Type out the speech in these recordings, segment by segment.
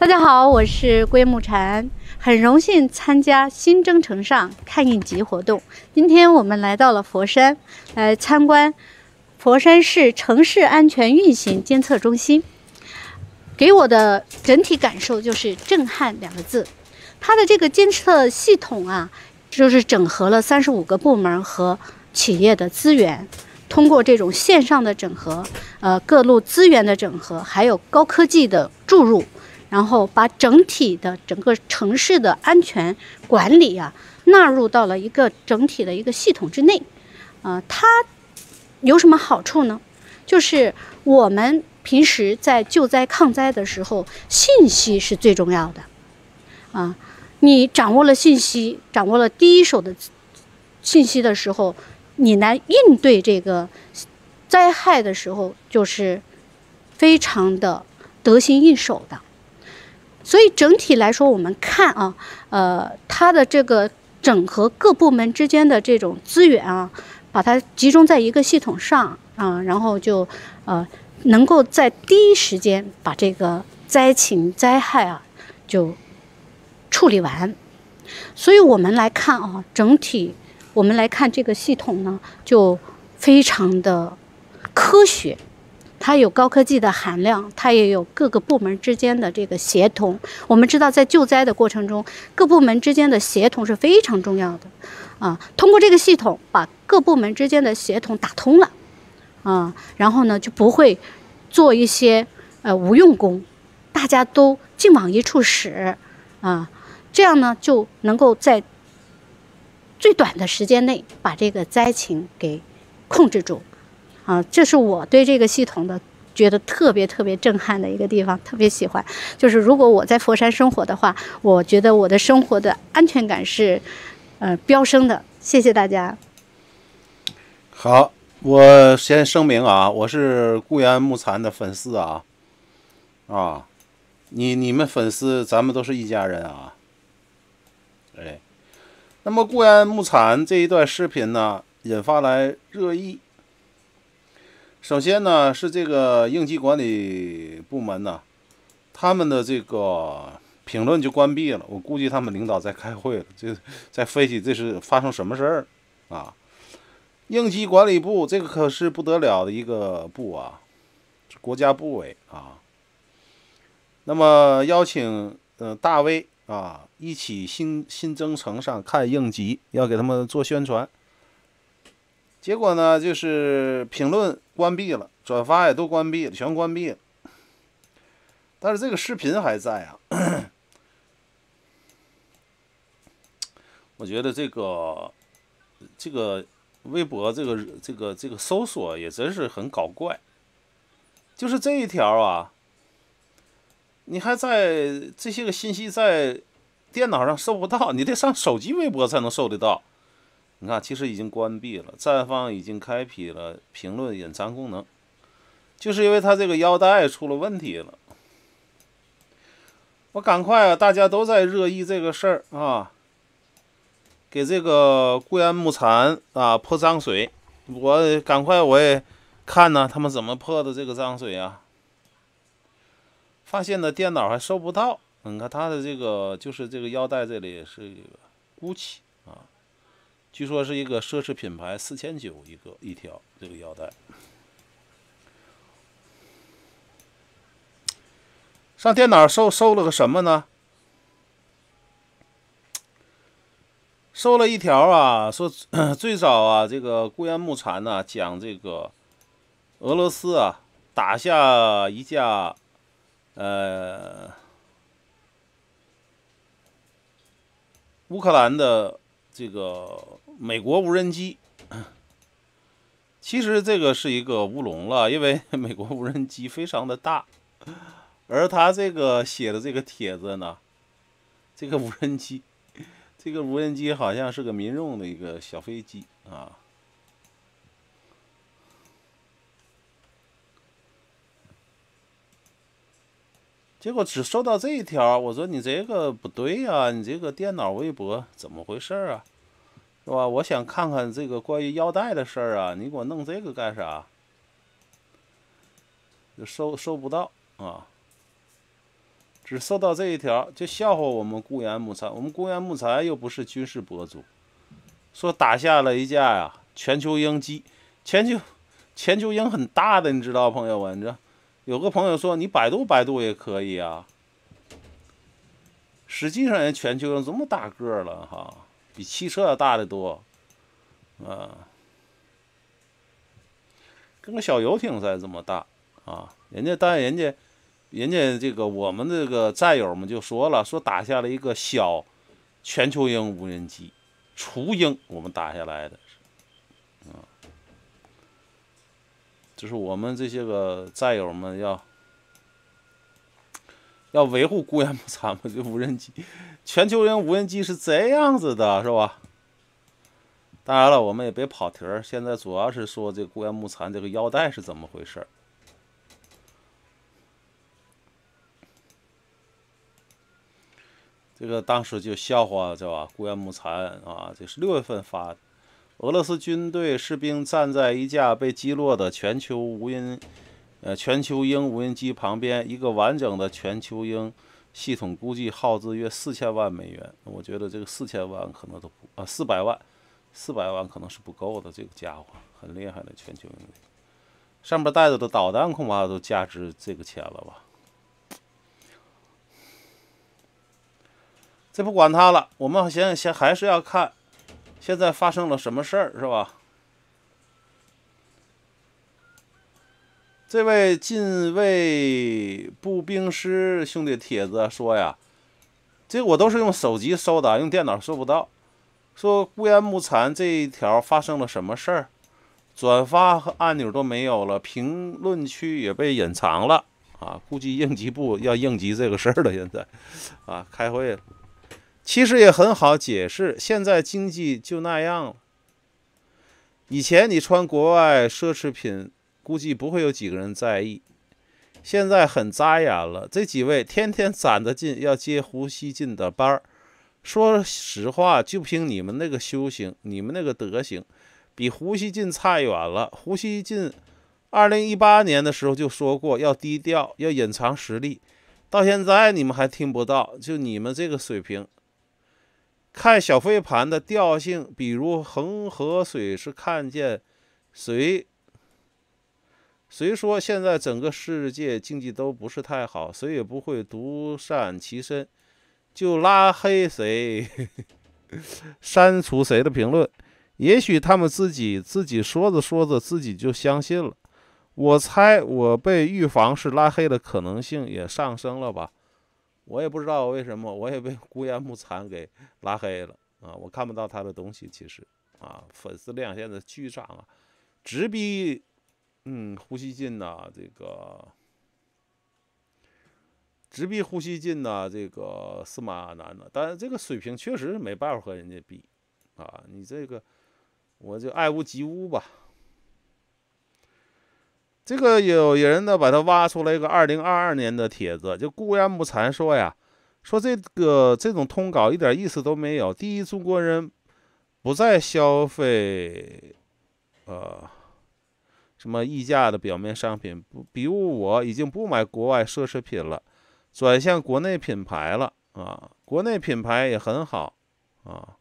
大家好，我是归木禅，很荣幸参加《新征程上看应急》活动。今天我们来到了佛山，来参观佛山市城市安全运行监测中心。给我的整体感受就是“震撼”两个字。它的这个监测系统啊，就是整合了三十五个部门和企业的资源，通过这种线上的整合，呃，各路资源的整合，还有高科技的注入。然后把整体的整个城市的安全管理啊纳入到了一个整体的一个系统之内，啊，它有什么好处呢？就是我们平时在救灾抗灾的时候，信息是最重要的，啊，你掌握了信息，掌握了第一手的信息的时候，你来应对这个灾害的时候，就是非常的得心应手的。所以整体来说，我们看啊，呃，它的这个整合各部门之间的这种资源啊，把它集中在一个系统上啊，然后就，呃，能够在第一时间把这个灾情、灾害啊，就处理完。所以我们来看啊，整体我们来看这个系统呢，就非常的科学。它有高科技的含量，它也有各个部门之间的这个协同。我们知道，在救灾的过程中，各部门之间的协同是非常重要的。啊，通过这个系统，把各部门之间的协同打通了，啊，然后呢，就不会做一些呃无用功，大家都劲往一处使，啊，这样呢，就能够在最短的时间内把这个灾情给控制住。啊，这是我对这个系统的觉得特别特别震撼的一个地方，特别喜欢。就是如果我在佛山生活的话，我觉得我的生活的安全感是，呃，飙升的。谢谢大家。好，我先声明啊，我是顾源木残的粉丝啊，啊，你你们粉丝，咱们都是一家人啊。哎，那么顾源木残这一段视频呢，引发来热议。首先呢，是这个应急管理部门呢，他们的这个评论就关闭了。我估计他们领导在开会，就在分析这是发生什么事儿啊？应急管理部这个可是不得了的一个部啊，国家部委啊。那么邀请呃大 V 啊一起新新征程上看应急，要给他们做宣传。结果呢，就是评论关闭了，转发也都关闭了，全关闭了。但是这个视频还在啊。我觉得这个这个微博这个这个这个搜索也真是很搞怪，就是这一条啊，你还在这些个信息在电脑上搜不到，你得上手机微博才能搜得到。你看，其实已经关闭了。绽方已经开辟了评论隐藏功能，就是因为他这个腰带出了问题了。我赶快啊！大家都在热议这个事儿啊。给这个固安木蚕啊泼脏水，我赶快我也看呢，他们怎么泼的这个脏水啊？发现的电脑还收不到。你看他的这个，就是这个腰带这里是一个鼓起。据说是一个奢侈品牌，四千九一个一条这个腰带。上电脑搜搜了个什么呢？搜了一条啊，说 最早啊，这个固烟木禅呢讲这个俄罗斯啊打下一架呃乌克兰的。这个美国无人机，其实这个是一个乌龙了，因为美国无人机非常的大，而他这个写的这个帖子呢，这个无人机，这个无人机好像是个民用的一个小飞机啊。结果只收到这一条，我说你这个不对呀，你这个电脑微博怎么回事啊？是吧？我想看看这个关于腰带的事儿啊，你给我弄这个干啥？就收收不到啊，只收到这一条，就笑话我们固原木材，我们固原木材又不是军事博主，说打下了一架呀，全球鹰机，全球全球鹰很大的，你知道朋友们，你知道？有个朋友说：“你百度百度也可以啊。”实际上，人全球鹰这么大个儿了哈，比汽车要大得多，啊，跟个小游艇才这么大啊。人家但人家，人家这个我们这个战友们就说了，说打下了一个小全球鹰无人机雏鹰，我们打下来的，嗯。就是我们这些个战友们要要维护固原木材嘛，就无人机，全球人无人机是这样子的，是吧？当然了，我们也别跑题儿，现在主要是说这固原木材这个腰带是怎么回事儿。这个当时就笑话，知道吧？固原木材啊，就是六月份发。俄罗斯军队士兵站在一架被击落的全球无人，呃，全球鹰无人机旁边。一个完整的全球鹰系统估计耗资约四千万美元。我觉得这个四千万可能都不啊，四百万，四百万可能是不够的。这个家伙很厉害的，全球鹰上面带着的导弹恐怕都价值这个钱了吧？这不管它了，我们先先还是要看。现在发生了什么事儿是吧？这位禁卫步兵师兄弟帖子说呀，这我都是用手机搜的，用电脑搜不到。说孤烟木残这一条发生了什么事儿？转发和按钮都没有了，评论区也被隐藏了啊！估计应急部要应急这个事儿了，现在啊，开会了。其实也很好解释，现在经济就那样了。以前你穿国外奢侈品，估计不会有几个人在意。现在很扎眼了。这几位天天攒的劲，要接胡锡进的班儿。说实话，就凭你们那个修行，你们那个德行，比胡锡进差远了。胡锡进二零一八年的时候就说过，要低调，要隐藏实力。到现在你们还听不到，就你们这个水平。看小飞盘的调性，比如恒河水是看见谁，谁说现在整个世界经济都不是太好，谁也不会独善其身，就拉黑谁，删除谁的评论。也许他们自己自己说着说着自己就相信了。我猜我被预防是拉黑的可能性也上升了吧。我也不知道为什么，我也被孤烟木残给拉黑了啊！我看不到他的东西。其实，啊，粉丝量现在巨涨啊，直逼，嗯，呼吸进呐，这个，直逼呼吸进呐，这个司马南呐。但这个水平确实是没办法和人家比啊！你这个，我就爱屋及乌吧。这个有人呢，把它挖出来一个二零二二年的帖子，就故渊不惭说呀，说这个这种通稿一点意思都没有。第一，中国人不再消费，呃，什么溢价的表面商品，不，比如我已经不买国外奢侈品了，转向国内品牌了啊，国内品牌也很好啊。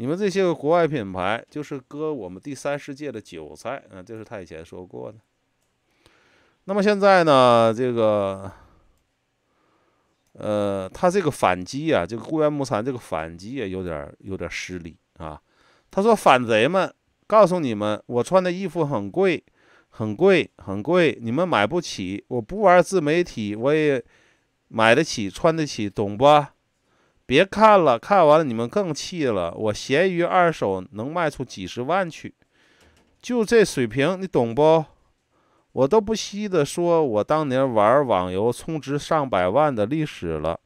你们这些个国外品牌就是割我们第三世界的韭菜，嗯，这是他以前说过的。那么现在呢，这个，呃，他这个反击啊，这个雇员木杉这个反击也有点有点失礼啊。他说：“反贼们，告诉你们，我穿的衣服很贵，很贵，很贵，你们买不起。我不玩自媒体，我也买得起，穿得起，懂不？”别看了，看完了你们更气了。我闲鱼二手能卖出几十万去，就这水平，你懂不？我都不稀的说，我当年玩网游充值上百万的历史了。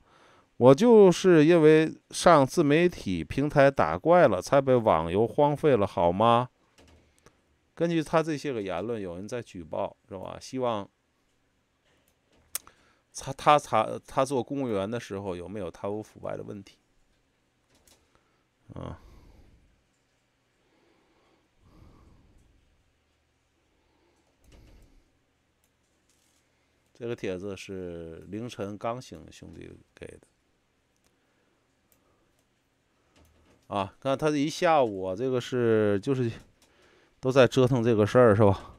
我就是因为上自媒体平台打怪了，才被网游荒废了，好吗？根据他这些个言论，有人在举报，是吧？希望。查他查他做公务员的时候有没有贪污腐败的问题？啊，这个帖子是凌晨刚醒兄弟给的。啊，看他这一下午，这个是就是都在折腾这个事儿，是吧？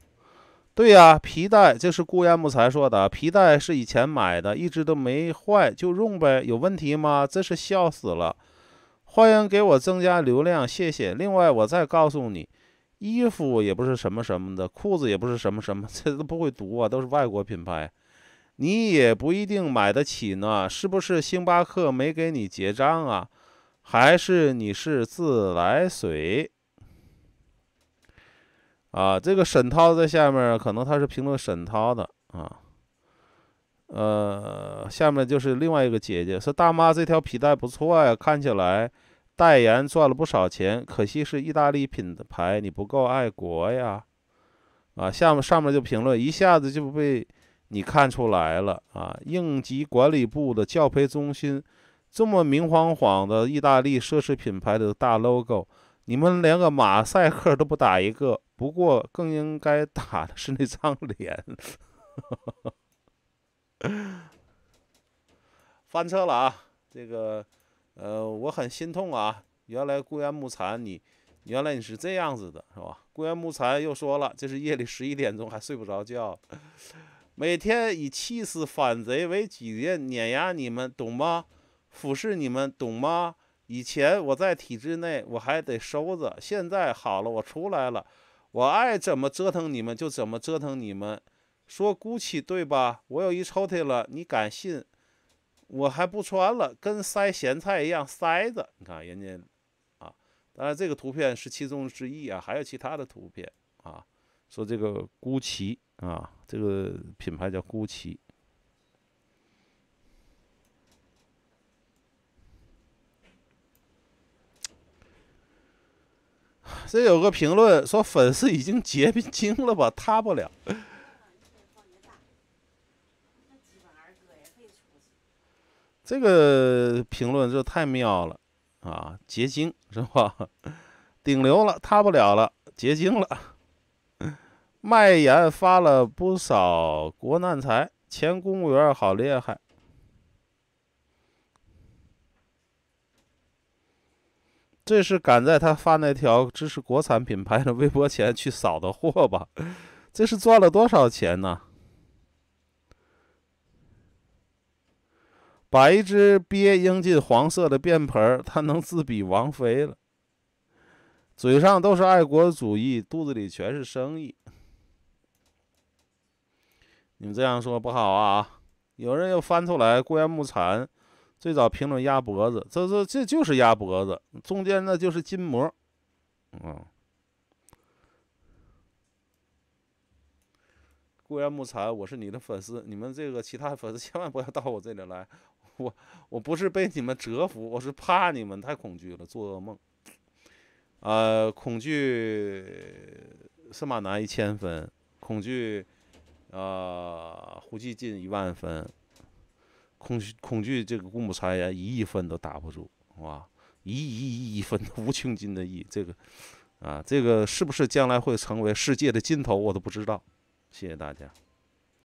对呀，皮带这是顾烟木材说的，皮带是以前买的，一直都没坏，就用呗，有问题吗？真是笑死了！欢迎给我增加流量，谢谢。另外，我再告诉你，衣服也不是什么什么的，裤子也不是什么什么，这都不会读啊，都是外国品牌，你也不一定买得起呢，是不是？星巴克没给你结账啊？还是你是自来水？啊，这个沈涛在下面，可能他是评论沈涛的啊。呃，下面就是另外一个姐姐说：“大妈，这条皮带不错呀，看起来代言赚了不少钱。可惜是意大利品牌，你不够爱国呀。”啊，下面上面就评论一下子就被你看出来了啊！应急管理部的教培中心，这么明晃晃的意大利奢侈品牌的大 logo。你们连个马赛克都不打一个，不过更应该打的是那张脸。翻车了啊！这个，呃，我很心痛啊。原来孤烟木残你原来你是这样子的，是吧？孤烟木残又说了，这是夜里十一点钟还睡不着觉，每天以气死反贼为己任，碾压你们，懂吗？俯视你们，懂吗？以前我在体制内，我还得收着。现在好了，我出来了，我爱怎么折腾你们就怎么折腾你们。说姑 i 对吧？我有一抽屉了，你敢信？我还不穿了，跟塞咸菜一样塞着。你看人家，啊，当然这个图片是其中之一啊，还有其他的图片啊。说这个姑奇啊，这个品牌叫姑奇。这有个评论说粉丝已经结晶了吧，塌不了。这个评论就太妙了啊！结晶是吧？顶流了，塌不了了，结晶了。卖盐发了不少国难财，前公务员好厉害。这是赶在他发那条支持国产品牌的微博前去扫的货吧？这是赚了多少钱呢？把一只鳖扔进黄色的便盆，它能自比王妃了。嘴上都是爱国主义，肚子里全是生意。你们这样说不好啊！有人又翻出来“孤烟木尘”。最早评论鸭脖子，这这这就是鸭脖子，中间那就是筋膜，嗯。固然木蝉，我是你的粉丝，你们这个其他粉丝 千万不要到我这里来，我我不是被你们折服，我是怕你们太恐惧了，做噩梦。啊，恐惧司马南一千分，恐惧，啊，胡锡进一万分。恐恐惧，这个公不差呀，一亿分都打不住，哇，一亿亿亿分，无穷尽的亿，这个，啊，这个是不是将来会成为世界的尽头，我都不知道。谢谢大家。